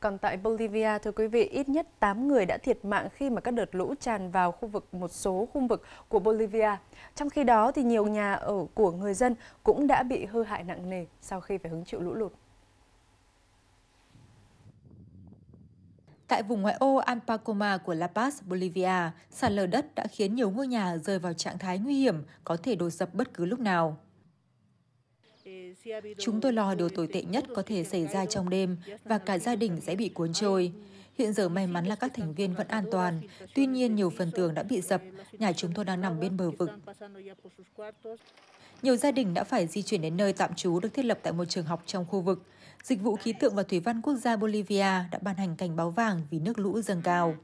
Còn tại Bolivia, thưa quý vị, ít nhất 8 người đã thiệt mạng khi mà các đợt lũ tràn vào khu vực một số khu vực của Bolivia. Trong khi đó thì nhiều nhà ở của người dân cũng đã bị hư hại nặng nề sau khi phải hứng chịu lũ lụt. Tại vùng ngoại ô Alpacoma của La Paz, Bolivia, sạt lở đất đã khiến nhiều ngôi nhà rơi vào trạng thái nguy hiểm, có thể đổ sập bất cứ lúc nào. Chúng tôi lo điều tồi tệ nhất có thể xảy ra trong đêm và cả gia đình sẽ bị cuốn trôi. Hiện giờ may mắn là các thành viên vẫn an toàn, tuy nhiên nhiều phần tường đã bị dập, nhà chúng tôi đang nằm bên bờ vực. Nhiều gia đình đã phải di chuyển đến nơi tạm trú được thiết lập tại một trường học trong khu vực. Dịch vụ khí tượng và thủy văn quốc gia Bolivia đã ban hành cảnh báo vàng vì nước lũ dâng cao.